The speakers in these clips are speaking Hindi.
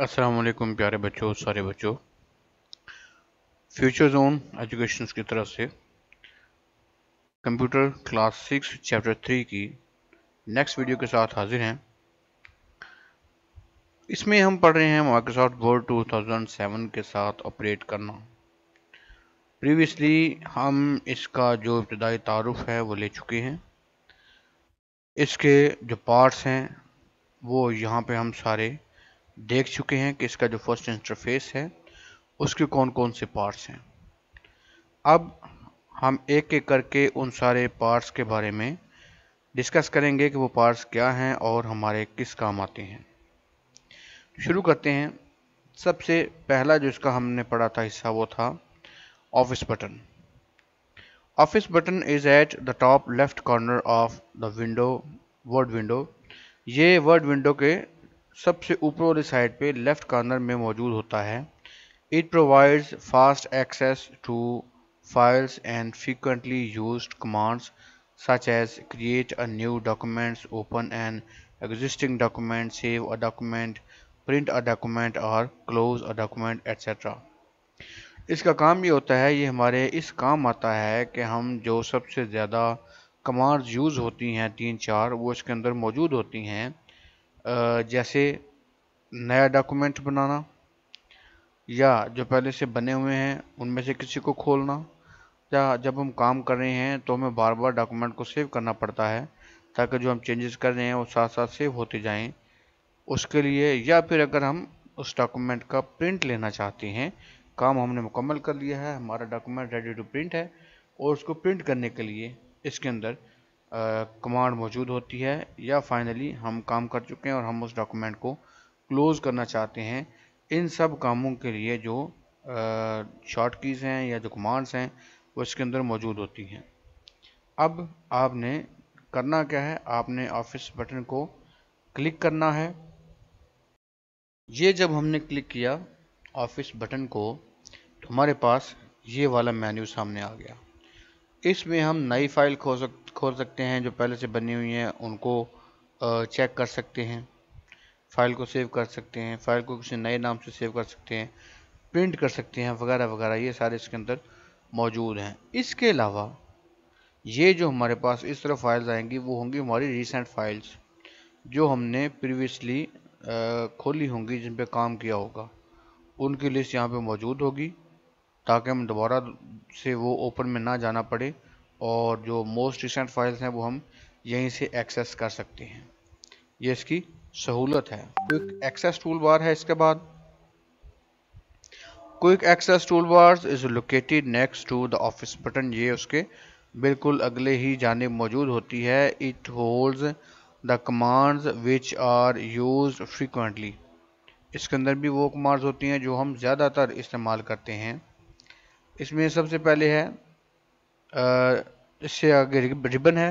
असलकुम प्यारे बच्चों सारे बच्चों फ्यूचर जोन एजुकेशन की तरफ से computer class six chapter three की नेक्स्ट वीडियो के साथ हाजिर हैं इसमें हम पढ़ रहे हैं माइक्रोसॉफ्ट वर्ड 2007 के साथ ऑपरेट करना प्रीवियसली हम इसका जो इब्तदाई तारफ़ है वो ले चुके हैं इसके जो पार्ट्स हैं वो यहाँ पे हम सारे देख चुके हैं कि इसका जो फर्स्ट इंटरफेस है उसके कौन कौन से पार्ट्स हैं अब हम एक एक करके उन सारे पार्ट्स के बारे में डिस्कस करेंगे कि वो पार्ट्स क्या हैं और हमारे किस काम आते हैं शुरू करते हैं सबसे पहला जो इसका हमने पढ़ा था हिस्सा वो था office button office button is at the top left corner of the window Word window ये वर्ड विंडो के सबसे ऊपर वाली साइड पे लेफ्ट कॉर्नर में मौजूद होता है it provides fast access to files and frequently used commands such as create a new documents open an existing document save a document print a document और क्लोज अ डॉक्यूमेंट etc इसका काम ये होता है ये हमारे इस काम आता है कि हम जो सबसे ज़्यादा कमांड्स यूज़ होती हैं तीन चार वो इसके अंदर मौजूद होती हैं जैसे नया डॉक्यूमेंट बनाना या जो पहले से बने हुए हैं उनमें से किसी को खोलना या जब हम काम कर रहे हैं तो हमें बार बार डॉक्यूमेंट को सेव करना पड़ता है ताकि जो हम चेंजेस कर रहे हैं वो साथ साथ सेव होते जाएं उसके लिए या फिर अगर हम उस डॉक्यूमेंट का प्रिंट लेना चाहते हैं काम हमने मुकम्मल कर लिया है हमारा डॉक्यूमेंट रेडी टू प्रिंट है और उसको प्रिंट करने के लिए इसके अंदर कमांड मौजूद होती है या फाइनली हम काम कर चुके हैं और हम उस डॉक्यूमेंट को क्लोज़ करना चाहते हैं इन सब कामों के लिए जो शॉर्ट कीज़ हैं या जो कमांड्स हैं वो इसके अंदर मौजूद होती हैं अब आपने करना क्या है आपने ऑफिस बटन को क्लिक करना है ये जब हमने क्लिक किया ऑफिस बटन को तो हमारे पास ये वाला मेन्यू सामने आ गया इसमें हम नई फाइल खोल सक खोल सकते हैं जो पहले से बनी हुई हैं उनको चेक कर सकते हैं फाइल को सेव कर सकते हैं फाइल को किसी नए नाम से सेव कर सकते हैं प्रिंट कर सकते हैं वगैरह वगैरह ये सारे इसके अंदर मौजूद हैं इसके अलावा ये जो हमारे पास इस तरह फाइल्स आएंगी वो होंगी हमारी रिसेंट फाइल्स जो हमने प्रीवियसली खोली होंगी जिन पे काम किया होगा उनकी लिस्ट यहाँ पे मौजूद होगी ताकि हम दोबारा से वो ओपन में ना जाना पड़े और जो मोस्ट रिसेंट फाइल्स हैं वो हम यहीं से एक्सेस कर सकते हैं ये इसकी सहूलत है क्विक एक्सेस टूल बार है इसके बाद quick access tool bar is located next to the office button ये उसके बिल्कुल अगले ही जाने मौजूद होती है it holds the commands which are use frequently इसके अंदर भी वो कमांड्स होती हैं जो हम ज़्यादातर इस्तेमाल करते हैं इसमें सबसे पहले है इससे आगे रिबन है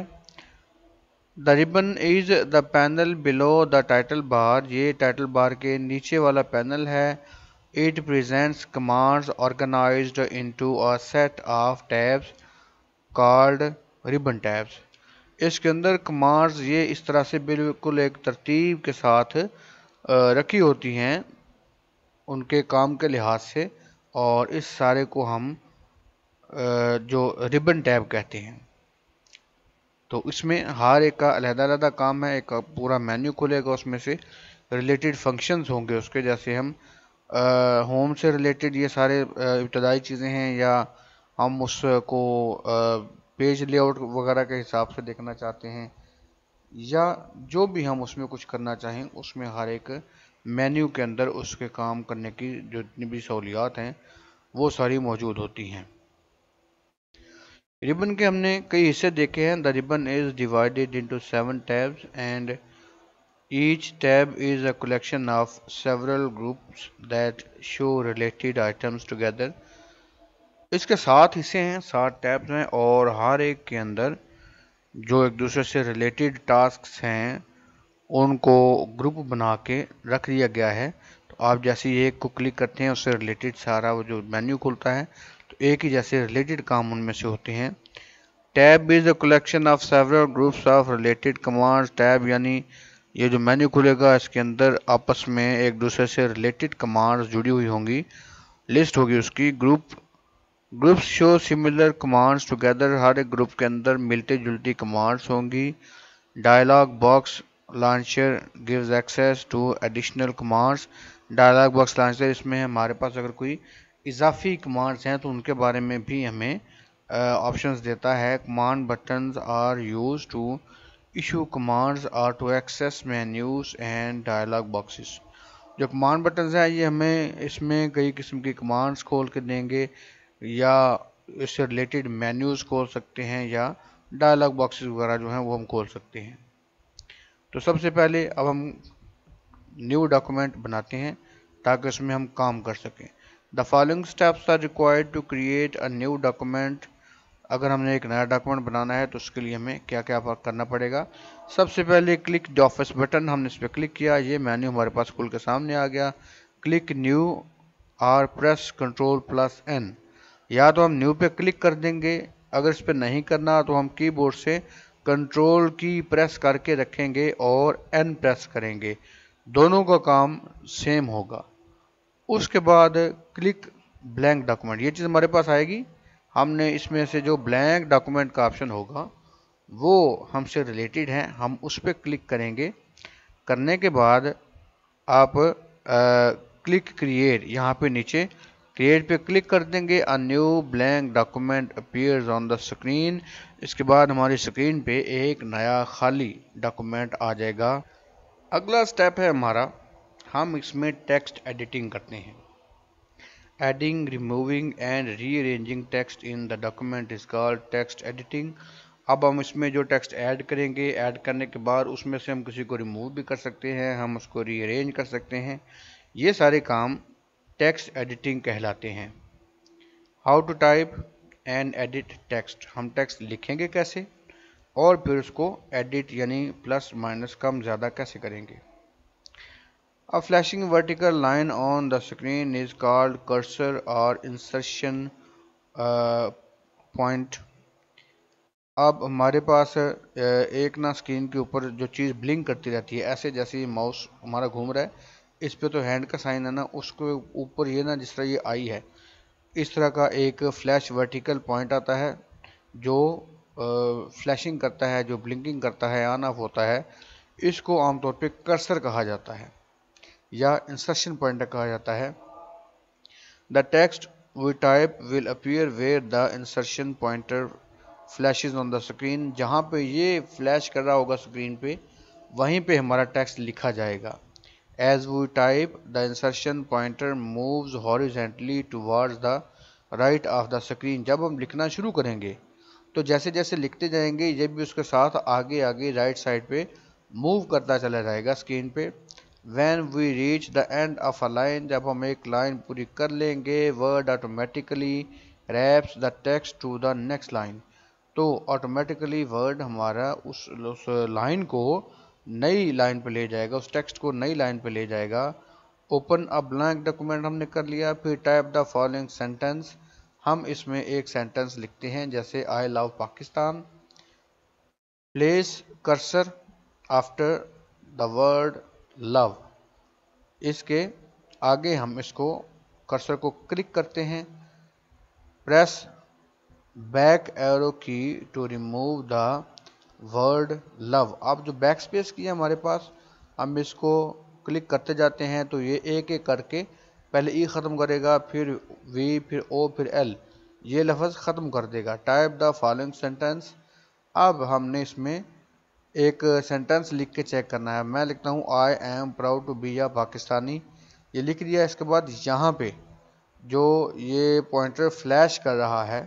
the ribbon is the panel below the title bar ये टाइटल बार के नीचे वाला पैनल है it presents commands into a set of tabs called ribbon tabs इसके अंदर कमांड्स ये इस तरह से बिल्कुल एक तरतीब के साथ रखी होती हैं उनके काम के लिहाज से और इस सारे को हम जो रिबन टैब कहते हैं तो इसमें हर एक का अलहदा अलहदा काम है एक पूरा मेन्यू खुलेगा उसमें से रिलेटेड फंक्शंस होंगे उसके जैसे हम होम से रिलेटेड ये सारे इब्तदाई चीज़ें हैं या हम उसको पेज लेआउट वगैरह के हिसाब से देखना चाहते हैं या जो भी हम उसमें कुछ करना चाहें उसमें हर एक मेन्यू के अंदर उसके काम करने की जितनी भी सहूलियात हैं वो सारी मौजूद होती हैं रिबन के हमने कई हिस्से देखे हैं the ribbon is divided into seven tabs and each tab is a collection of several groups that show related items together इसके सात हिस्से हैं सात टैब्स हैं और हर एक के अंदर जो एक दूसरे से रिलेटेड टास्क हैं उनको ग्रुप बना के रख दिया गया है तो आप जैसे ये को क्लिक करते हैं उससे रिलेटेड सारा वो जो मेन्यू खुलता है एक ही जैसे रिलेटेड काम उनमें से होते हैं tab is a collection of several groups of related commands tab यानी ये जो मेन्यू खुलेगा इसके अंदर आपस में एक दूसरे से रिलेटेड कमांड्स जुड़ी हुई होंगी लिस्ट होगी उसकी group groups show similar commands together हर एक ग्रुप के अंदर मिलते जुलती कमांड्स होंगी dialog box launcher gives access to additional commands dialog box launcher इसमें हमारे पास अगर कोई इजाफी कमांड्स हैं तो उनके बारे में भी हमें ऑप्शंस uh, देता है command buttons are used to issue commands or to access menus and dialog boxes जो कमांड बटन्स हैं ये हमें इसमें कई किस्म की कमांड्स खोल के देंगे या इससे रिलेटेड मेन्यूज़ खोल सकते हैं या डायलॉग बॉक्सेस वगैरह जो हैं वो हम खोल सकते हैं तो सबसे पहले अब हम न्यू डॉक्यूमेंट बनाते हैं ताकि उसमें हम काम कर सकें the following steps are required to create a new document अगर हमने एक नया डॉक्यूमेंट बनाना है तो उसके लिए हमें क्या क्या करना पड़ेगा सबसे पहले क्लिक द ऑफिस बटन हमने इस पर क्लिक किया ये मेन्यू हमारे पास खुल के सामने आ गया click new or press control plus N या तो हम न्यू पे क्लिक कर देंगे अगर इस पर नहीं करना तो हम कीबोर्ड से कंट्रोल की प्रेस करके रखेंगे और एन प्रेस करेंगे दोनों का काम सेम होगा उसके बाद क्लिक ब्लैंक डॉक्यूमेंट ये चीज़ हमारे पास आएगी हमने इसमें से जो ब्लैंक डॉक्यूमेंट का ऑप्शन होगा वो हमसे रिलेटेड हैं हम उस पर क्लिक करेंगे करने के बाद आप आ, क्लिक क्रिएट यहाँ पे नीचे क्रिएट पे क्लिक कर देंगे a new blank document appears on the screen इसके बाद हमारी स्क्रीन पे एक नया खाली डॉक्यूमेंट आ जाएगा अगला स्टेप है हमारा हम इसमें टेक्स्ट एडिटिंग करते हैं adding removing and rearranging text in the document is call text editing अब हम इसमें जो टेक्स्ट ऐड करेंगे ऐड करने के बाद उसमें से हम किसी को रिमूव भी कर सकते हैं हम उसको रीअरेंज कर सकते हैं ये सारे काम टेक्स्ट एडिटिंग कहलाते हैं how to type and edit text हम टेक्स्ट लिखेंगे कैसे और फिर उसको एडिट यानी प्लस माइनस कम ज़्यादा कैसे करेंगे A flashing vertical line on the screen is called cursor or insertion uh, point. अब हमारे पास एक ना स्क्रीन के ऊपर जो चीज़ ब्लिंक करती रहती है ऐसे जैसे माउस हमारा घूम रहा है इस पे तो हैंड का साइन है ना उसके ऊपर ये ना जिस तरह ये आई है इस तरह का एक फ्लैश वर्टिकल पॉइंट आता है जो फ्लैशिंग करता है जो ब्लिंकिंग करता है ऑन ऑफ होता है इसको आमतौर पे कर्सर कहा जाता है या इंस्ट्रक्शन पॉइंटर कहा जाता है the text we type will appear where the insertion pointer flash on the screen जहाँ पे ये फ्लैश कर रहा होगा स्क्रीन पे वहीं पे हमारा टेक्स्ट लिखा जाएगा as we type the insertion pointer moves horizontally towards the right of the screen जब हम लिखना शुरू करेंगे तो जैसे जैसे लिखते जाएंगे ये भी उसके साथ आगे आगे राइट साइड पे मूव करता चला जाएगा स्क्रीन पे when we reach the end of a line जब हम एक लाइन पूरी कर लेंगे Word automatically wraps the text to the next line तो ऑटोमेटिकली वर्ड हमारा उस उस लाइन को नई लाइन पे ले जाएगा उस टेक्स्ट को नई लाइन पे ले जाएगा ओपन अ ब्लैंक डॉक्यूमेंट हमने कर लिया फिर टाइप द फॉलोइंग सेंटेंस हम इसमें एक सेंटेंस लिखते हैं जैसे I love Pakistan place cursor after the word love इसके आगे हम इसको कर्सर को क्लिक करते हैं press back arrow key to remove the word love आप जो बैक स्पेस की है हमारे पास हम इसको क्लिक करते जाते हैं तो ये एक एक करके पहले ई e ख़त्म करेगा फिर वी फिर ओ फिर एल ये लफ्ज़ ख़त्म कर देगा टाइप द फॉलोइंग सेंटेंस अब हमने इसमें एक सेंटेंस लिख के चेक करना है मैं लिखता हूँ I am proud to be a Pakistani ये लिख दिया इसके बाद यहाँ पे जो ये पॉइंटर फ्लैश कर रहा है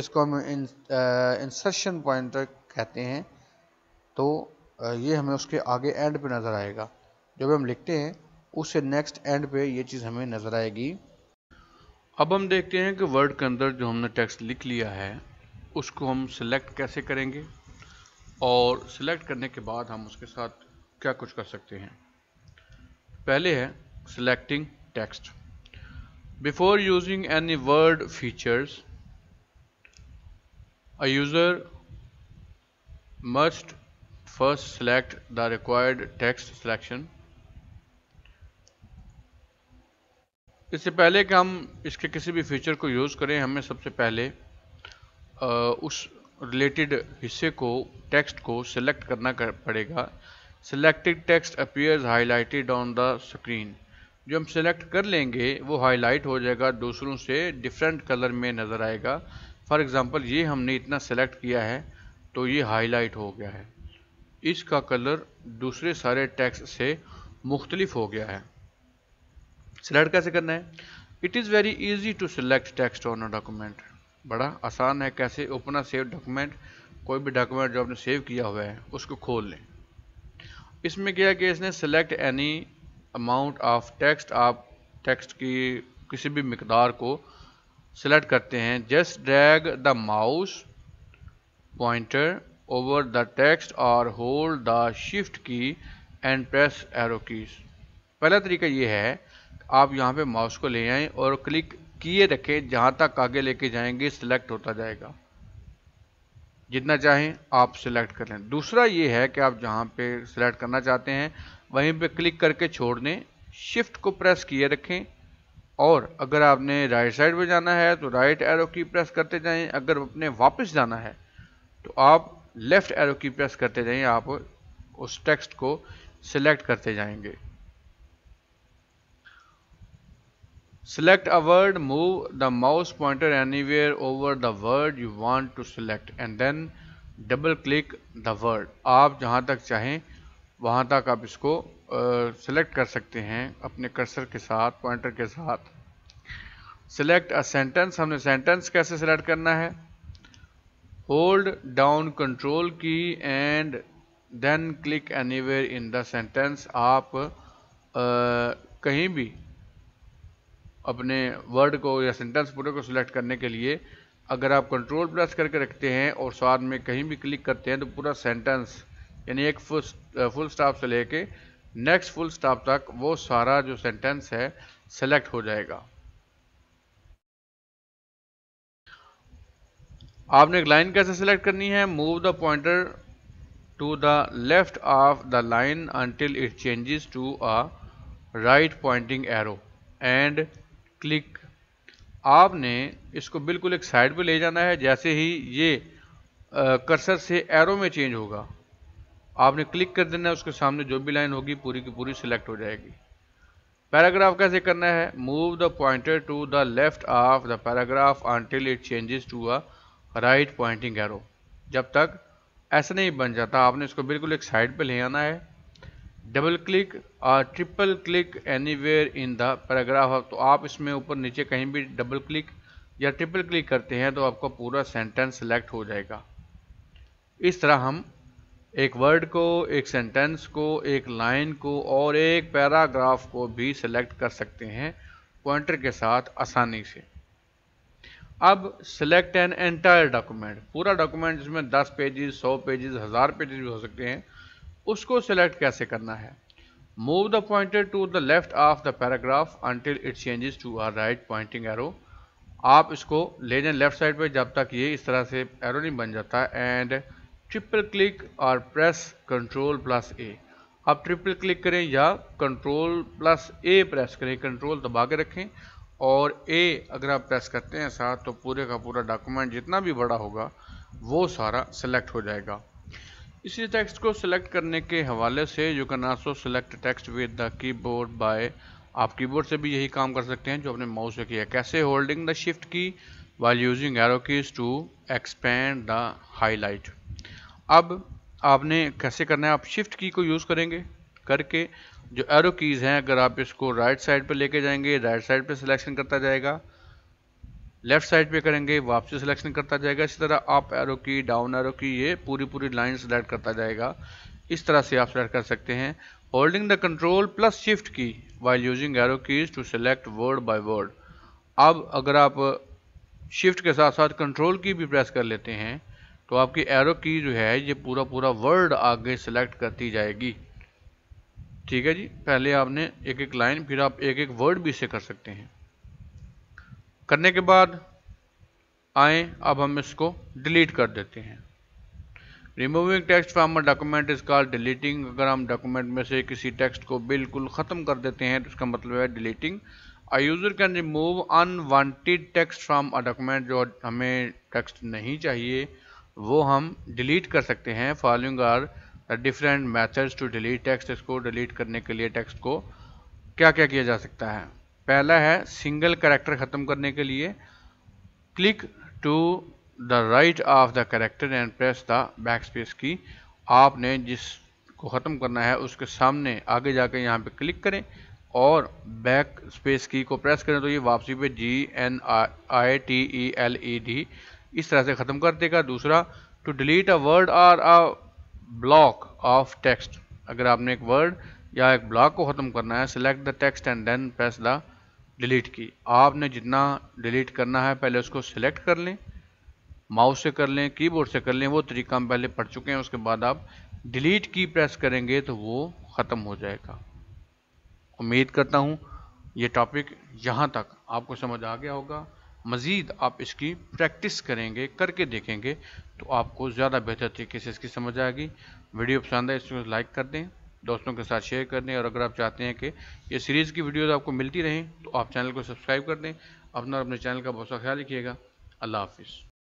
इसको हम इंसर्शन पॉइंटर uh, कहते हैं तो uh, ये हमें उसके आगे एंड पे नज़र आएगा जब हम लिखते हैं उससे नेक्स्ट एंड पे ये चीज़ हमें नज़र आएगी अब हम देखते हैं कि वर्ड के अंदर जो हमने टेक्स्ट लिख लिया है उसको हम सिलेक्ट कैसे करेंगे और सिलेक्ट करने के बाद हम उसके साथ क्या कुछ कर सकते हैं पहले है selecting text before using any Word features a user must first select the required text selection इससे पहले कि हम इसके किसी भी फीचर को यूज़ करें हमें सबसे पहले आ, उस रिलेटेड हिस्से को टेक्स्ट को सिलेक्ट करना कर पड़ेगा selected text appears highlighted on the screen जो हम सिलेक्ट कर लेंगे वो हाईलाइट हो जाएगा दूसरों से डिफरेंट कलर में नज़र आएगा फॉर एग्ज़ाम्पल ये हमने इतना सेलेक्ट किया है तो ये हाईलाइट हो गया है इसका कलर दूसरे सारे टेक्स्ट से मुख्तलिफ हो गया है सिलेक्ट कैसे करना है it is very easy to select text on a document बड़ा आसान है कैसे ओपन अ सेव डॉक्यूमेंट कोई भी डॉक्यूमेंट जो आपने सेव किया हुआ है उसको खोल लें इसमें क्या है कि इसने select any amount of text आप टेक्स्ट की किसी भी मकदार को सेलेक्ट करते हैं just drag the mouse pointer over the text और hold the shift key and press arrow keys पहला तरीका ये है आप यहाँ पे माउस को ले आएँ और क्लिक किए रखें जहाँ तक आगे लेके जाएंगे सिलेक्ट होता जाएगा जितना चाहें आप सिलेक्ट कर लें दूसरा ये है कि आप जहाँ पे सिलेक्ट करना चाहते हैं वहीं पे क्लिक करके छोड़ दें शिफ्ट को प्रेस किए रखें और अगर आपने राइट साइड पे जाना है तो राइट एरो की प्रेस करते जाएं अगर अपने वापस जाना है तो आप लेफ़्ट एरो की प्रेस करते जाएं आप उस टेक्स्ट को सिलेक्ट करते जाएंगे select a word move the mouse pointer anywhere over the word you want to select and then double click the word आप जहाँ तक चाहें वहाँ तक आप इसको सेलेक्ट uh, कर सकते हैं अपने कर्सर के साथ पॉइंटर के साथ सेलेक्ट अ सेंटेंस हमने सेंटेंस कैसे सेलेक्ट करना है hold down control key and then click anywhere in the sentence आप uh, कहीं भी अपने वर्ड को या सेंटेंस पूरे को सिलेक्ट करने के लिए अगर आप कंट्रोल प्लस करके रखते हैं और साथ में कहीं भी क्लिक करते हैं तो पूरा सेंटेंस यानी एक फुल फुल स्टॉप से लेके नेक्स्ट फुल स्टॉप तक वो सारा जो सेंटेंस है सेलेक्ट हो जाएगा आपने एक लाइन कैसे सेलेक्ट करनी है move the pointer to the left of the line until it changes to a right pointing arrow and click आपने इसको बिल्कुल एक साइड पे ले जाना है जैसे ही ये कर्सर से एरो में चेंज होगा आपने क्लिक कर देना है उसके सामने जो भी लाइन होगी पूरी की पूरी सिलेक्ट हो जाएगी पैराग्राफ कैसे करना है move the pointer to the left of the paragraph until it changes to a right pointing arrow जब तक ऐसा नहीं बन जाता आपने इसको बिल्कुल एक साइड पे ले आना है डबल क्लिक और triple click anywhere in the paragraph तो आप इसमें ऊपर नीचे कहीं भी डबल क्लिक या ट्रिपल क्लिक करते हैं तो आपका पूरा सेंटेंस सेलेक्ट हो जाएगा इस तरह हम एक वर्ड को एक सेंटेंस को एक लाइन को और एक पैराग्राफ को भी सेलेक्ट कर सकते हैं पॉइंटर के साथ आसानी से अब सेलेक्ट एन एंटायर डॉक्यूमेंट पूरा डॉक्यूमेंट जिसमें 10 पेजेस 100 पेजेस हज़ार पेजेस भी हो सकते हैं उसको सिलेक्ट कैसे करना है move the pointer to the left of the paragraph until it changes to or right pointing arrow आप इसको ले जाए लेफ्ट साइड पे जब तक ये इस तरह से एरो नहीं बन जाता एंड ट्रिपल क्लिक और प्रेस कंट्रोल प्लस ए आप ट्रिपल क्लिक करें या कंट्रोल प्लस ए प्रेस करें कंट्रोल दबा के रखें और ए अगर आप प्रेस करते हैं साथ तो पूरे का पूरा डॉक्यूमेंट जितना भी बड़ा होगा वो सारा सेलेक्ट हो जाएगा इसी टेक्स्ट को सिलेक्ट करने के हवाले से you can also select text with the keyboard by आप कीबोर्ड से भी यही काम कर सकते हैं जो आपने माउस से किया कैसे holding the shift key while using arrow keys to expand the highlight अब आपने कैसे करना है आप शिफ्ट की को यूज़ करेंगे करके जो एरो कीज़ हैं अगर आप इसको राइट साइड पर लेके जाएंगे राइट साइड पर सिलेक्शन करता जाएगा लेफ्ट साइड पे करेंगे वापसी सिलेक्शन करता जाएगा इसी तरह up arrow key down arrow key ये पूरी पूरी लाइन सेलेक्ट करता जाएगा इस तरह से आप सेलेक्ट कर सकते हैं holding the control plus shift key while using arrow keys to select word by word अब अगर आप शिफ्ट के साथ साथ कंट्रोल की भी प्रेस कर लेते हैं तो आपकी एरो की जो है ये पूरा पूरा वर्ड आगे सेलेक्ट करती जाएगी ठीक है जी पहले आपने एक एक लाइन फिर आप एक एक वर्ड भी इसे कर सकते हैं करने के बाद आए अब हम इसको डिलीट कर देते हैं removing text from a document is called deleting अगर हम डॉक्यूमेंट में से किसी टेक्स्ट को बिल्कुल ख़त्म कर देते हैं तो इसका मतलब है deleting a user can remove unwanted text from a document जो हमें टेक्स्ट नहीं चाहिए वो हम डिलीट कर सकते हैं following are different methods to delete text इसको डिलीट करने के लिए टेक्स्ट को क्या क्या किया जा सकता है पहला है सिंगल करेक्टर ख़त्म करने के लिए click to the right of the character and press the back space key आपने जिसको ख़त्म करना है उसके सामने आगे जाकर यहाँ पे क्लिक करें और बैक स्पेस की को प्रेस करें तो ये वापसी पे G N I T E L E D इस तरह से ख़त्म कर देगा दूसरा टू डिलीट अ वर्ड और अ ब्लॉक ऑफ टेक्स्ट अगर आपने एक वर्ड या एक ब्लॉक को ख़त्म करना है select the text and then press the delete key आपने जितना डिलीट करना है पहले उसको सिलेक्ट कर लें माउस से कर लें कीबोर्ड से कर लें वो तरीका हम पहले पढ़ चुके हैं उसके बाद आप डिलीट की प्रेस करेंगे तो वो ख़त्म हो जाएगा उम्मीद करता हूँ ये टॉपिक यहाँ तक आपको समझ आ गया होगा मज़ीद आप इसकी प्रैक्टिस करेंगे करके देखेंगे तो आपको ज़्यादा बेहतर तरीके से इसकी समझ आएगी वीडियो पसंद है इसको लाइक कर दें दोस्तों के साथ शेयर कर दें और अगर आप चाहते हैं कि ये सीरीज़ की वीडियोज़ आपको मिलती रहें तो आप चैनल को सब्सक्राइब कर दें अपना अपने चैनल का बहुत सा ख्याल रखिएगा अल्लाह हाफिज़